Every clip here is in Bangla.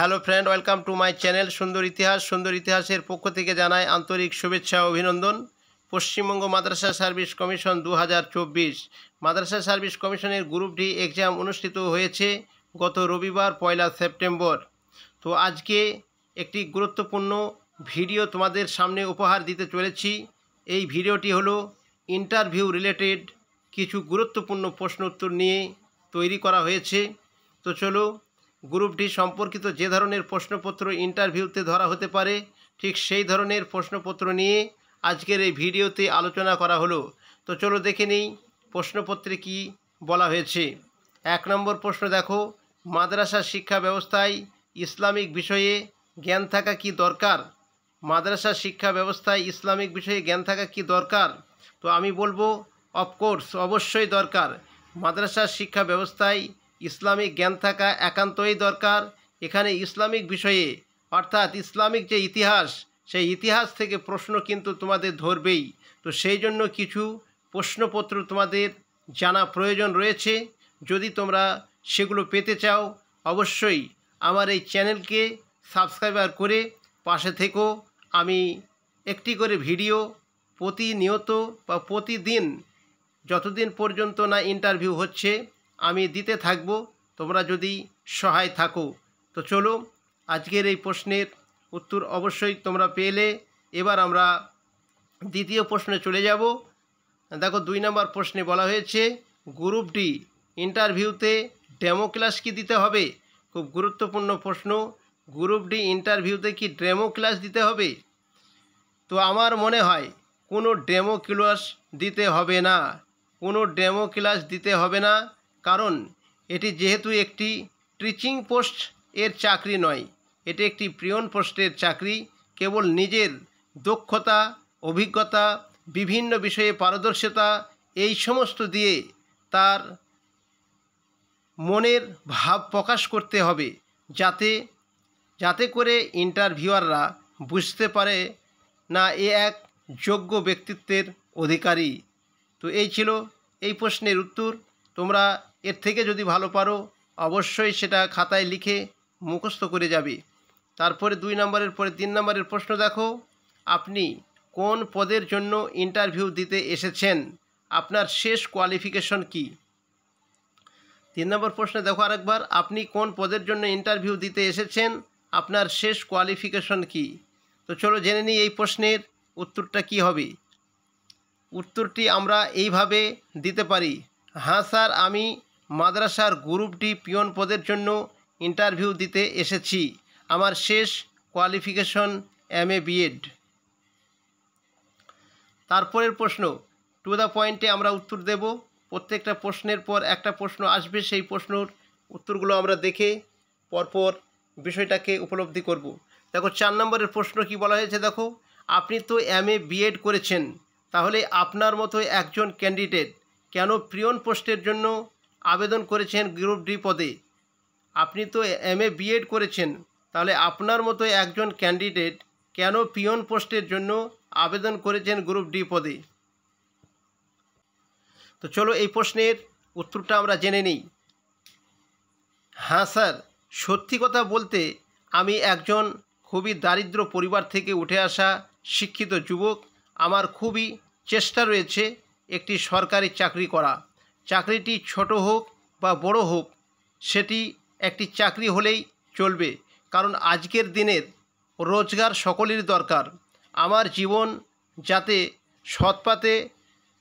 hello friend welcome to my channel সুন্দর ইতিহাস সুন্দর ইতিহাসের পক্ষ থেকে জানায় আন্তরিক শুভেচ্ছা অভিনন্দন পশ্চিমবঙ্গ মাদ্রাসা সার্ভিস কমিশন দু মাদ্রাসা সার্ভিস কমিশনের গ্রুপ ডি এক্সাম অনুষ্ঠিত হয়েছে গত রবিবার পয়লা সেপ্টেম্বর তো আজকে একটি গুরুত্বপূর্ণ ভিডিও তোমাদের সামনে উপহার দিতে চলেছি এই ভিডিওটি হলো ইন্টারভিউ রিলেটেড কিছু গুরুত্বপূর্ণ প্রশ্ন উত্তর নিয়ে তৈরি করা হয়েছে তো চলো গ্রুপটি সম্পর্কিত যে ধরনের প্রশ্নপত্র ইন্টারভিউতে ধরা হতে পারে ঠিক সেই ধরনের প্রশ্নপত্র নিয়ে আজকের এই ভিডিওতে আলোচনা করা হলো তো চলো দেখে নিই প্রশ্নপত্রে কি বলা হয়েছে এক নম্বর প্রশ্ন দেখো মাদ্রাসা শিক্ষা ব্যবস্থায় ইসলামিক বিষয়ে জ্ঞান থাকা কি দরকার মাদ্রাসা শিক্ষা ব্যবস্থায় ইসলামিক বিষয়ে জ্ঞান থাকা কি দরকার তো আমি বলবো অফকোর্স অবশ্যই দরকার মাদ্রাসা শিক্ষা ব্যবস্থায় ইসলামিক জ্ঞান থাকা একান্তই দরকার এখানে ইসলামিক বিষয়ে অর্থাৎ ইসলামিক যে ইতিহাস সেই ইতিহাস থেকে প্রশ্ন কিন্তু তোমাদের ধরবেই তো সেই জন্য কিছু প্রশ্নপত্র তোমাদের জানা প্রয়োজন রয়েছে যদি তোমরা সেগুলো পেতে চাও অবশ্যই আমার এই চ্যানেলকে সাবস্ক্রাইবার করে পাশে থেকো আমি একটি করে ভিডিও প্রতিনিয়ত বা প্রতিদিন যতদিন পর্যন্ত না ইন্টারভিউ হচ্ছে আমি দিতে থাকব তোমরা যদি সহায় থাকো তো চলো আজকের এই প্রশ্নের উত্তর অবশ্যই তোমরা পেলে এবার আমরা দ্বিতীয় প্রশ্নে চলে যাব দেখো দুই নম্বর প্রশ্নে বলা হয়েছে গ্রুপ ডি ইন্টারভিউতে ডেমো ক্লাস কি দিতে হবে খুব গুরুত্বপূর্ণ প্রশ্ন গ্রুপ ডি ইন্টারভিউতে কি ডেমো ক্লাস দিতে হবে তো আমার মনে হয় কোনো ডেমো ক্লাস দিতে হবে না কোনো ডেমো ক্লাস দিতে হবে না কারণ এটি যেহেতু একটি টিচিং পোস্ট এর চাকরি নয় এটি একটি প্রিয়ন পোস্টের চাকরি কেবল নিজের দক্ষতা অভিজ্ঞতা বিভিন্ন বিষয়ে পারদর্শিতা এই সমস্ত দিয়ে তার মনের ভাব প্রকাশ করতে হবে যাতে যাতে করে ইন্টারভিউয়াররা বুঝতে পারে না এ এক যোগ্য ব্যক্তিত্বের অধিকারী তো এই ছিল এই প্রশ্নের উত্তর তোমরা এর থেকে যদি ভালো পারো অবশ্যই সেটা খাতায় লিখে মুখস্থ করে যাবে তারপরে দুই নম্বরের পরে তিন নম্বরের প্রশ্ন দেখো আপনি কোন পদের জন্য ইন্টারভিউ দিতে এসেছেন আপনার শেষ কোয়ালিফিকেশন কি তিন নম্বর প্রশ্নে দেখো আরেকবার আপনি কোন পদের জন্য ইন্টারভিউ দিতে এসেছেন আপনার শেষ কোয়ালিফিকেশন কি তো চলো জেনে নিই এই প্রশ্নের উত্তরটা কি হবে উত্তরটি আমরা এইভাবে দিতে পারি হ্যাঁ স্যার আমি মাদ্রাসার গ্রুপটি পিয়ন পদের জন্য ইন্টারভিউ দিতে এসেছি আমার শেষ কোয়ালিফিকেশন এম এ বিএড তারপরের প্রশ্ন টু দ্য পয়েন্টে আমরা উত্তর দেব প্রত্যেকটা প্রশ্নের পর একটা প্রশ্ন আসবে সেই প্রশ্নর উত্তরগুলো আমরা দেখে পরপর বিষয়টাকে উপলব্ধি করব দেখো চার নম্বরের প্রশ্ন কি বলা হয়েছে দেখো আপনি তো এম এ বিএড করেছেন তাহলে আপনার মতো একজন ক্যান্ডিডেট কেন প্রিয়ন পোস্টের জন্য আবেদন করেছেন গ্রুপ ডি পদে আপনি তো এম এ বিএড করেছেন তাহলে আপনার মতো একজন ক্যান্ডিডেট কেন পিয়ন পোস্টের জন্য আবেদন করেছেন গ্রুপ ডি পদে তো চলো এই প্রশ্নের উত্তরটা আমরা জেনে নিই হ্যাঁ স্যার সত্যি কথা বলতে আমি একজন খুবই দারিদ্র পরিবার থেকে উঠে আসা শিক্ষিত যুবক আমার খুবই চেষ্টা রয়েছে একটি সরকারি চাকরি করা চাকরিটি ছোট হোক বা বড় হোক সেটি একটি চাকরি হলেই চলবে কারণ আজকের দিনের রোজগার সকলের দরকার আমার জীবন যাতে সৎপাতে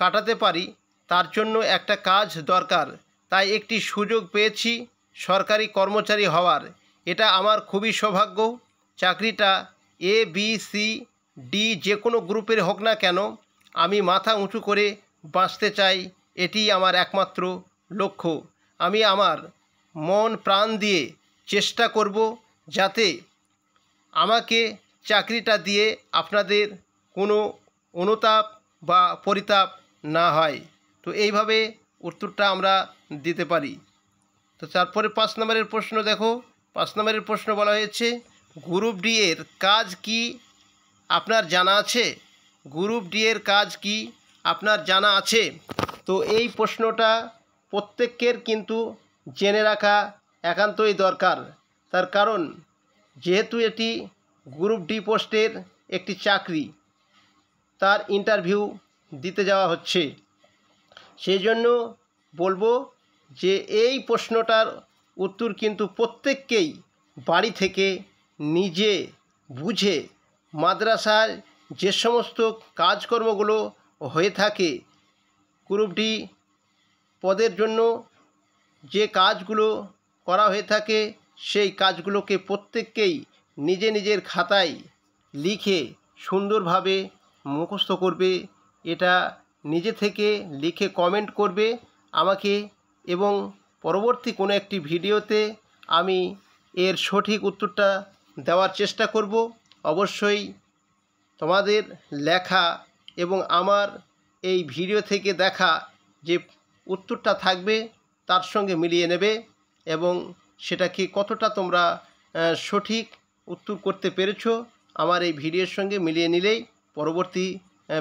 কাটাতে পারি তার জন্য একটা কাজ দরকার তাই একটি সুযোগ পেয়েছি সরকারি কর্মচারী হওয়ার এটা আমার খুবই সৌভাগ্য চাকরিটা এ বি সি ডি যে কোনো গ্রুপের হোক না কেন আমি মাথা উঁচু করে বাঁচতে চাই এটি আমার একমাত্র লক্ষ্য আমি আমার মন প্রাণ দিয়ে চেষ্টা করব যাতে আমাকে চাকরিটা দিয়ে আপনাদের কোনো অনুতাপ বা পরিতাপ না হয় তো এইভাবে উত্তরটা আমরা দিতে পারি তো তারপরে পাঁচ নম্বরের প্রশ্ন দেখো পাঁচ নম্বরের প্রশ্ন বলা হয়েছে গ্রুপ ডি এর কাজ কি আপনার জানা আছে গ্রুপ ডি এর কাজ কি আপনার জানা আছে তো এই প্রশ্নটা প্রত্যেকের কিন্তু জেনে রাখা একান্তই দরকার তার কারণ যেহেতু এটি গ্রুপ ডি পোস্টের একটি চাকরি তার ইন্টারভিউ দিতে যাওয়া হচ্ছে সেই জন্য বলবো যে এই প্রশ্নটার উত্তর কিন্তু প্রত্যেককেই বাড়ি থেকে নিজে বুঝে মাদ্রাসায় যে সমস্ত কাজকর্মগুলো হয়ে থাকে কুরুপটি পদের জন্য যে কাজগুলো করা হয়ে থাকে সেই কাজগুলোকে প্রত্যেককেই নিজে নিজের খাতায় লিখে সুন্দরভাবে মুখস্থ করবে এটা নিজে থেকে লিখে কমেন্ট করবে আমাকে এবং পরবর্তী কোনো একটি ভিডিওতে আমি এর সঠিক উত্তরটা দেওয়ার চেষ্টা করব অবশ্যই তোমাদের লেখা এবং আমার এই ভিডিও থেকে দেখা যে উত্তরটা থাকবে তার সঙ্গে মিলিয়ে নেবে এবং সেটাকে কতটা তোমরা সঠিক উত্তর করতে পেরেছ আমার এই ভিডিওর সঙ্গে মিলিয়ে নিলেই পরবর্তী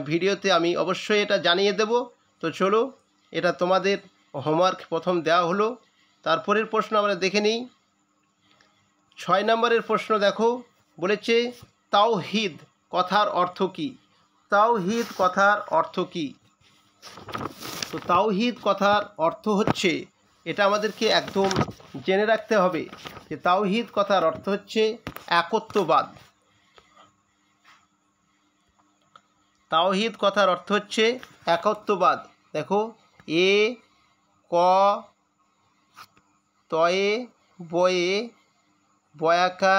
ভিডিওতে আমি অবশ্যই এটা জানিয়ে দেব তো চলো এটা তোমাদের হোমওয়ার্ক প্রথম দেওয়া হলো তারপরের প্রশ্ন আমরা দেখে নিই ছয় নম্বরের প্রশ্ন দেখো বলেছে তাওহিদ কথার অর্থ কী তাওহিদ কথার অর্থ কি তো তাওহিদ কথার অর্থ হচ্ছে এটা আমাদেরকে একদম জেনে রাখতে হবে যে তাওহিদ কথার অর্থ হচ্ছে একত্ববাদ তাওহিদ কথার অর্থ হচ্ছে একত্ববাদ দেখো এ ক তয়ে বয়ে বয়াকা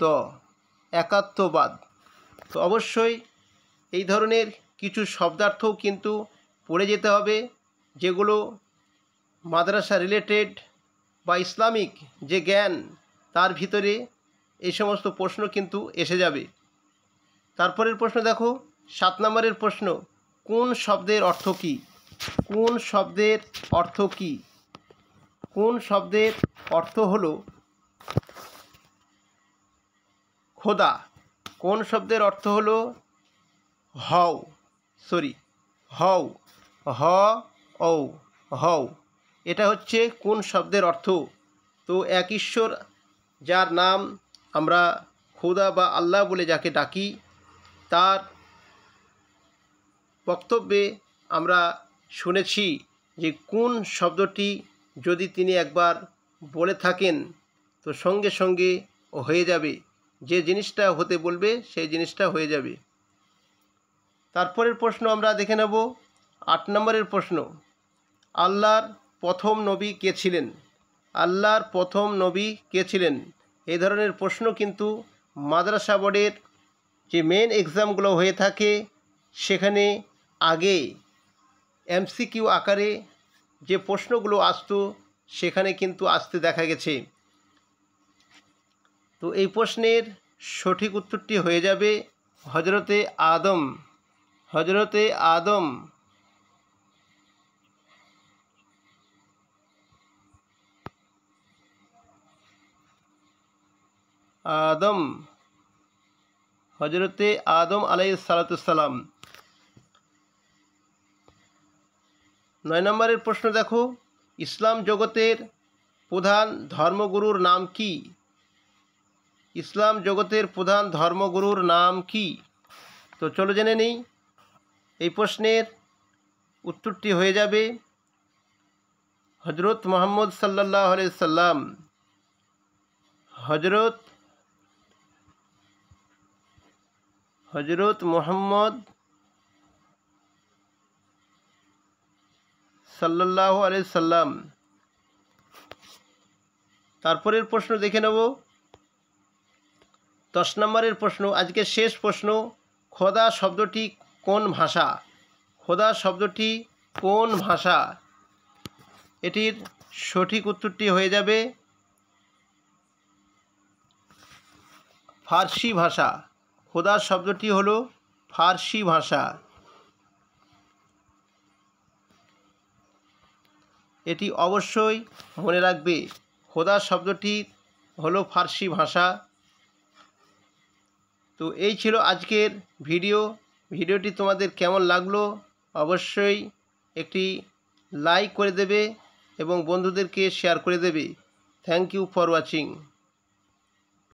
দ একাত্মবাদ তো অবশ্যই এই ধরনের কিছু শব্দার্থও কিন্তু পড়ে যেতে হবে যেগুলো মাদ্রাসা রিলেটেড বা ইসলামিক যে জ্ঞান তার ভিতরে এই সমস্ত প্রশ্ন কিন্তু এসে যাবে তারপরের প্রশ্ন দেখো সাত নম্বরের প্রশ্ন কোন শব্দের অর্থ কী কোন শব্দের অর্থ কী কোন শব্দের অর্থ হলো খোদা কোন শব্দের অর্থ হলো হও সরি হও হ ও হও এটা হচ্ছে কোন শব্দের অর্থ তো এক ঈশ্বর যার নাম আমরা খোদা বা আল্লাহ বলে যাকে ডাকি তার বক্তব্যে আমরা শুনেছি যে কোন শব্দটি যদি তিনি একবার বলে থাকেন তো সঙ্গে সঙ্গে হয়ে যাবে যে জিনিসটা হতে বলবে সেই জিনিসটা হয়ে যাবে তারপরের প্রশ্ন আমরা দেখে নেব আট নম্বরের প্রশ্ন আল্লাহর প্রথম নবী কে ছিলেন আল্লাহর প্রথম নবী কে ছিলেন এই ধরনের প্রশ্ন কিন্তু মাদ্রাসা বোর্ডের যে মেন এক্সামগুলো হয়ে থাকে সেখানে আগে এমসিকিউ আকারে যে প্রশ্নগুলো আসতো সেখানে কিন্তু আসতে দেখা গেছে তো এই প্রশ্নের সঠিক উত্তরটি হয়ে যাবে হজরতে আদম हजरत आदम आदम हजरत आदम আলাইসালাতাম নয় নম্বরের প্রশ্ন দেখো ইসলাম জগতের প্রধান ধর্মগুরুর নাম কি ইসলাম জগতের প্রধান ধর্মগুরুর নাম কি তো চলো জেনে নিই এই প্রশ্নের উত্তরটি হয়ে যাবে হজরত মোহাম্মদ সাল্লাহ সাল্লাম হজরত হজরত মোহাম্মদ সাল্লাহ সাল্লাম তারপরের প্রশ্ন দেখে নেব দশ নম্বরের প্রশ্ন আজকের শেষ প্রশ্ন খোদা শব্দটি কোন ভাষা খোদা শব্দটি কোন ভাষা এটির সঠিক উত্তরটি হয়ে যাবে ফার্সি ভাষা খোদা শব্দটি হলো ফার্সি ভাষা এটি অবশ্যই মনে রাখবে খোদা শব্দটি হলো ফার্সি ভাষা তো এই ছিল আজকের ভিডিও ভিডিওটি তোমাদের কেমন লাগলো অবশ্যই একটি লাইক করে দেবে এবং বন্ধুদেরকে শেয়ার করে দেবে থ্যাংক ইউ ফর ওয়াচিং